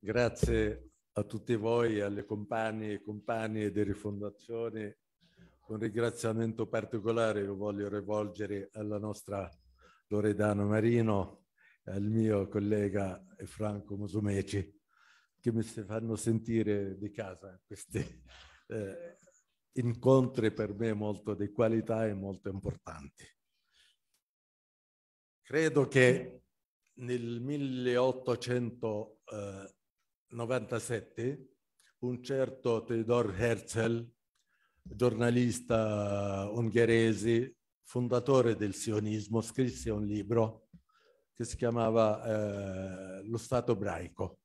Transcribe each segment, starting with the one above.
Grazie a tutti voi, alle compagne e compagne di Rifondazione. Un ringraziamento particolare lo voglio rivolgere alla nostra Loredano Marino e al mio collega Franco Musumeci che mi fanno sentire di casa questi eh, incontri per me molto di qualità e molto importanti. Credo che nel 1800 eh, 97 un certo Theodor Herzl, giornalista eh, ungherese, fondatore del sionismo, scrisse un libro che si chiamava eh, Lo Stato ebraico,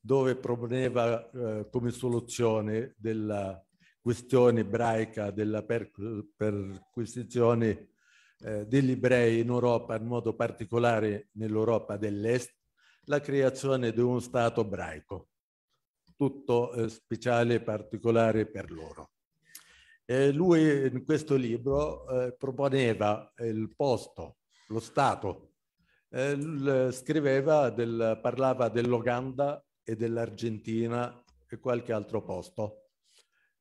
dove proponeva eh, come soluzione della questione ebraica della per, perquisizione eh, degli ebrei in Europa, in modo particolare nell'Europa dell'Est, la creazione di uno Stato ebraico, tutto eh, speciale e particolare per loro. Eh, lui in questo libro eh, proponeva il posto, lo Stato, scriveva del, parlava dell'Oganda e dell'Argentina e qualche altro posto.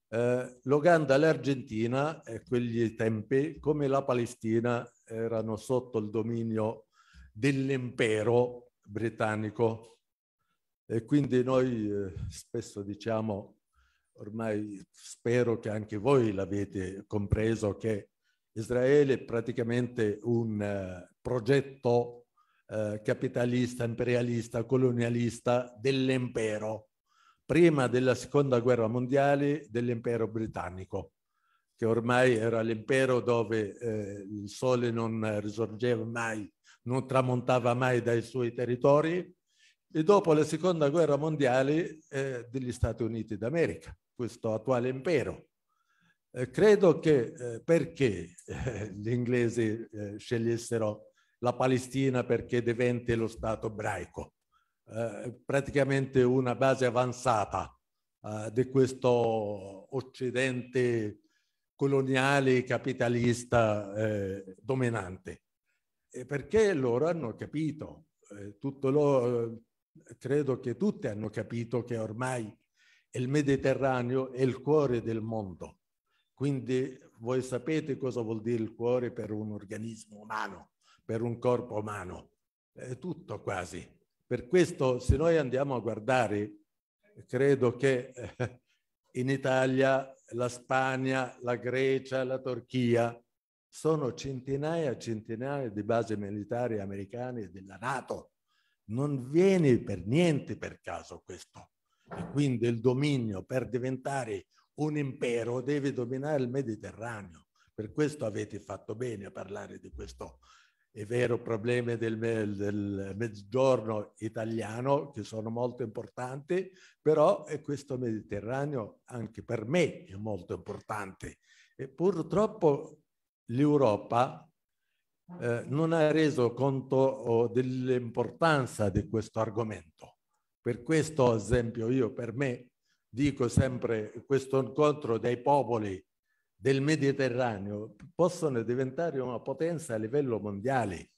Eh, L'Oganda e l'Argentina, a eh, quegli tempi, come la Palestina, erano sotto il dominio dell'impero britannico e quindi noi eh, spesso diciamo, ormai spero che anche voi l'avete compreso, che Israele è praticamente un eh, progetto eh, capitalista, imperialista, colonialista dell'impero, prima della seconda guerra mondiale dell'impero britannico che ormai era l'impero dove eh, il sole non risorgeva mai non tramontava mai dai suoi territori, e dopo la seconda guerra mondiale eh, degli Stati Uniti d'America, questo attuale impero. Eh, credo che eh, perché eh, gli inglesi eh, scegliessero la Palestina perché diventi lo Stato ebraico, eh, praticamente una base avanzata di questo occidente coloniale capitalista dominante perché loro hanno capito, eh, loro, eh, credo che tutti hanno capito che ormai il Mediterraneo è il cuore del mondo. Quindi voi sapete cosa vuol dire il cuore per un organismo umano, per un corpo umano. È tutto quasi. Per questo se noi andiamo a guardare, credo che eh, in Italia, la Spagna, la Grecia, la Turchia, sono centinaia e centinaia di basi militari americane e della Nato. Non viene per niente per caso questo. E quindi il dominio per diventare un impero deve dominare il Mediterraneo. Per questo avete fatto bene a parlare di questo è vero problema del, del, mezzogiorno italiano che sono molto importanti, però questo Mediterraneo anche per me è molto importante. E purtroppo l'Europa eh, non ha reso conto oh, dell'importanza di questo argomento. Per questo, ad esempio, io per me dico sempre questo incontro dei popoli del Mediterraneo possono diventare una potenza a livello mondiale.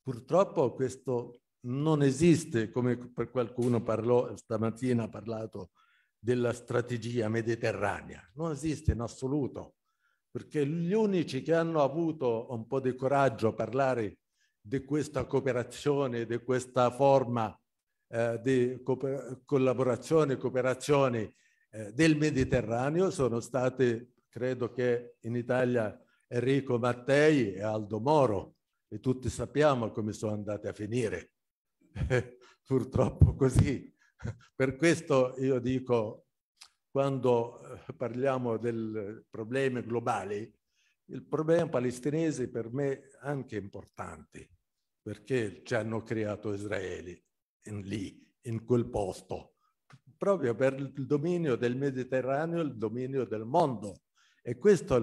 Purtroppo questo non esiste, come per qualcuno parlò stamattina, ha parlato della strategia mediterranea, non esiste in assoluto perché gli unici che hanno avuto un po' di coraggio a parlare di questa cooperazione, di questa forma eh, di cooper- collaborazione, cooperazione eh, del Mediterraneo sono stati, credo che in Italia, Enrico Mattei e Aldo Moro, e tutti sappiamo come sono andate a finire. Purtroppo così. Per questo io dico quando eh, parliamo del problema globale, il problema palestinese per me è anche importante, perché ci hanno creato Israele in lì, in quel posto, proprio per il dominio del Mediterraneo, il dominio del mondo. E questo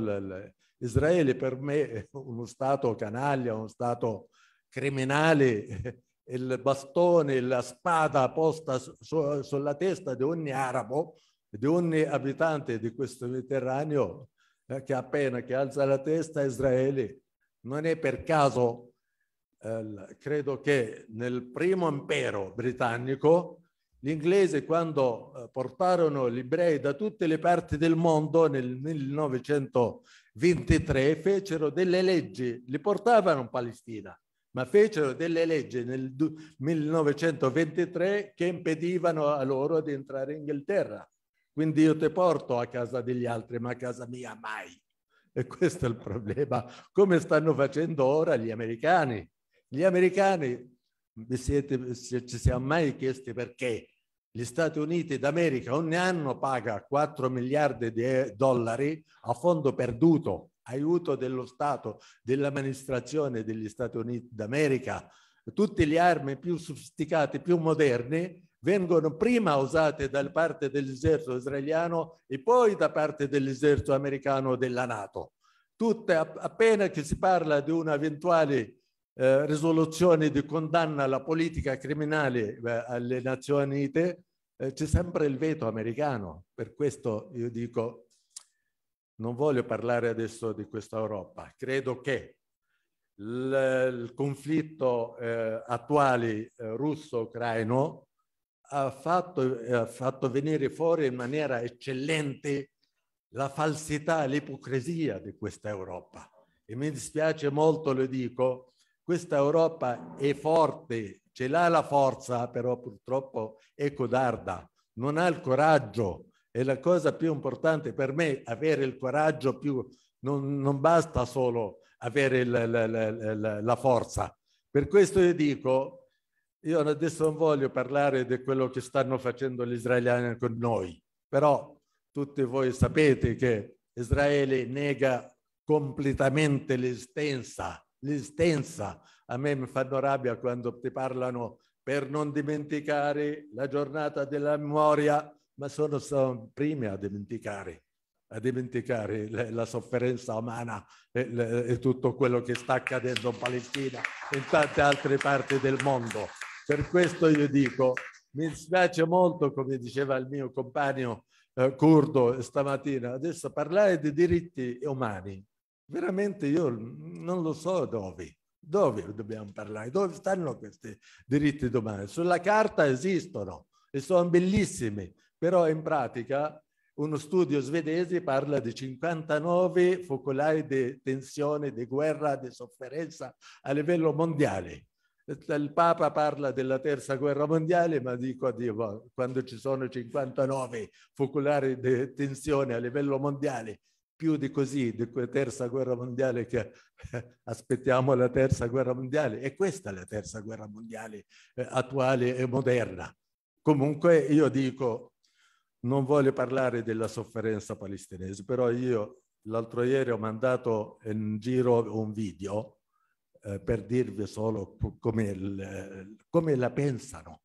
Israele per me è uno Stato canaglia, uno Stato criminale, il bastone, la spada posta su, sulla testa di ogni arabo di ogni abitante di questo Mediterraneo eh, che appena che alza la testa Israele. Non è per caso, eh, credo che nel primo impero britannico gli inglesi quando eh, portarono gli ebrei da tutte le parti del mondo nel 1923 fecero delle leggi, li portavano in Palestina, ma fecero delle leggi nel 1923 che impedivano a loro di entrare in Inghilterra quindi io ti porto a casa degli altri, ma a casa mia mai. E questo è il problema, come stanno facendo ora gli americani. Gli americani, siete, ci siamo mai chiesti perché gli Stati Uniti d'America ogni anno paga 4 miliardi di dollari a fondo perduto, aiuto dello Stato, dell'amministrazione degli Stati Uniti d'America, tutte le armi più sofisticate, più moderne, vengono prima usate da parte dell'esercito israeliano e poi da parte dell'esercito americano della Nato. Tutte, appena che si parla di un'eventuale eh, risoluzione di condanna alla politica criminale eh, alle Nazioni Unite, eh, c'è sempre il veto americano. Per questo io dico, non voglio parlare adesso di questa Europa. Credo che il conflitto eh, attuale eh, russo-ucraino ha fatto, eh, ha fatto venire fuori in maniera eccellente la falsità, l'ipocrisia di questa Europa. E mi dispiace molto, lo dico, questa Europa è forte, ce l'ha la forza, però purtroppo è codarda, non ha il coraggio. E la cosa più importante per me, avere il coraggio più, non, non basta solo avere la, la, la, la forza. Per questo io dico, io adesso non voglio parlare di quello che stanno facendo gli israeliani con noi, però tutti voi sapete che Israele nega completamente l'esistenza, l'esistenza. A me mi fanno rabbia quando ti parlano per non dimenticare la giornata della memoria, ma sono stati primi a dimenticare, a dimenticare la, la sofferenza umana e, le, e tutto quello che sta accadendo in Palestina e in tante altre parti del mondo. Per questo io dico, mi spiace molto, come diceva il mio compagno eh, curdo stamattina, adesso parlare di diritti umani, veramente io non lo so dove. Dove dobbiamo parlare? Dove stanno questi diritti umani? Sulla carta esistono e sono bellissimi, però in pratica uno studio svedese parla di 59 focolai di tensione, di guerra, di sofferenza a livello mondiale il Papa parla della terza guerra mondiale, ma dico a Dio, boh, quando ci sono 59 focolari di tensione a livello mondiale, più di così, di quella terza guerra mondiale che eh, aspettiamo la terza guerra mondiale, e questa è la terza guerra mondiale eh, attuale e moderna. Comunque io dico, non voglio parlare della sofferenza palestinese, però io l'altro ieri ho mandato in giro un video eh, per dirvi solo come, eh, come la pensano.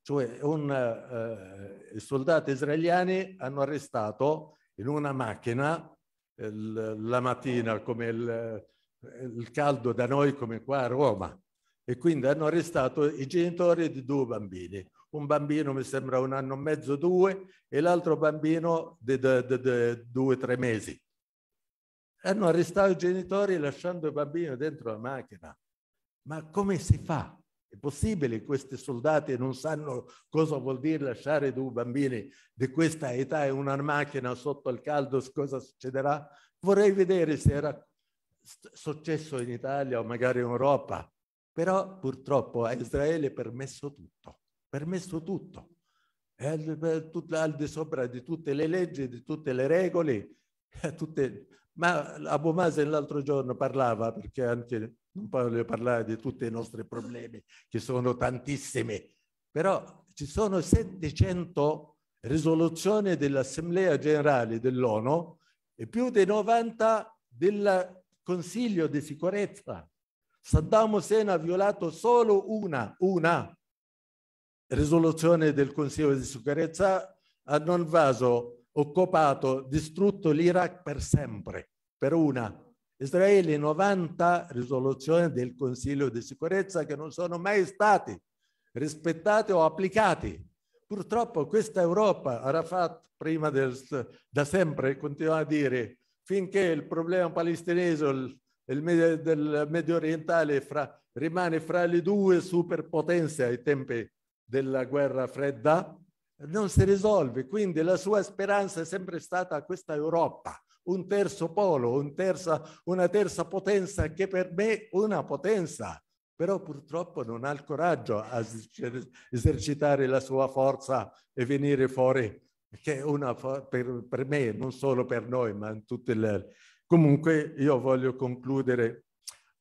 Cioè un, eh, i soldati israeliani hanno arrestato in una macchina il, eh, la mattina, come il, il caldo da noi come qua a Roma, e quindi hanno arrestato i genitori di due bambini. Un bambino mi sembra un anno e mezzo, due, e l'altro bambino di due, o tre mesi. Hanno arrestato i genitori lasciando i bambini dentro la macchina. Ma come si fa? È possibile che questi soldati non sanno cosa vuol dire lasciare due bambini di questa età in una macchina sotto il caldo? Cosa succederà? Vorrei vedere se era successo in Italia o magari in Europa. Però purtroppo a Israele è permesso tutto, permesso tutto. È al, al, al di sopra di tutte le leggi, di tutte le regole, tutte, ma Abu Masen l'altro giorno parlava, perché anche non voglio parlare di tutti i nostri problemi, che sono tantissimi, però ci sono 700 risoluzioni dell'Assemblea Generale dell'ONU e più di 90 del Consiglio di Sicurezza. Saddam Hussein ha violato solo una, una risoluzione del Consiglio di Sicurezza, hanno invaso occupato, distrutto l'Iraq per sempre, per una. Israele 90 risoluzioni del Consiglio di sicurezza che non sono mai state rispettate o applicate. Purtroppo questa Europa, Arafat prima del, da sempre continua a dire finché il problema palestinese il, il medio, del medio orientale fra, rimane fra le due superpotenze ai tempi della guerra fredda, non si risolve, quindi la sua speranza è sempre stata questa Europa, un terzo polo, un terza, una terza potenza che per me è una potenza, però purtroppo non ha il coraggio a esercitare la sua forza e venire fuori, che è una per, per me, non solo per noi, ma in tutte le... Comunque io voglio concludere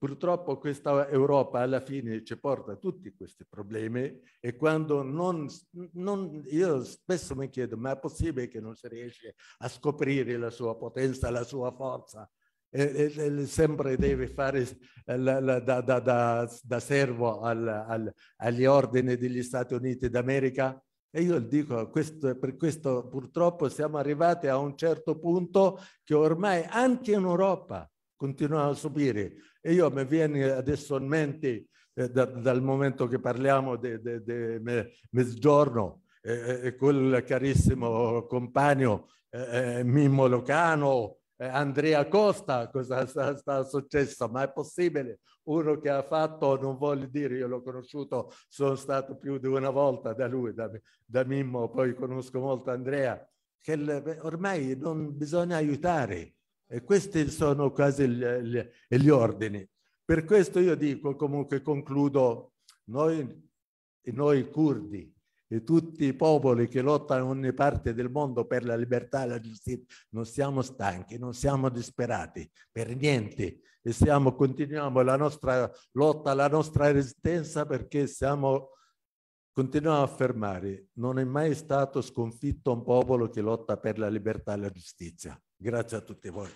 Purtroppo questa Europa alla fine ci porta tutti questi problemi e quando non, non, io spesso mi chiedo ma è possibile che non si riesce a scoprire la sua potenza, la sua forza? E, e, e sempre deve fare la, la, da, da, da, da, servo al, al, agli ordini degli Stati Uniti d'America? E io dico, questo, per questo purtroppo siamo arrivati a un certo punto che ormai anche in Europa continuano a subire. E io mi viene adesso in mente, eh, da, dal momento che parliamo di mezzogiorno, eh, eh, eh, quel carissimo compagno eh, eh Mimmo Locano, Andrea Costa, cosa sta, sta, successo? Ma è possibile? Uno che ha fatto, non voglio dire, io l'ho conosciuto, sono stato più di una volta da lui, da, da Mimmo, poi conosco molto Andrea, che ormai non bisogna aiutare, e questi sono quasi gli, gli ordini. Per questo io dico, comunque concludo, noi, noi curdi e tutti i popoli che lottano in ogni parte del mondo per la libertà e la giustizia, non siamo stanchi, non siamo disperati per niente e siamo, continuiamo la nostra lotta, la nostra resistenza perché siamo, continuiamo a affermare, non è mai stato sconfitto un popolo che lotta per la libertà e la giustizia. Grazie a tutti voi.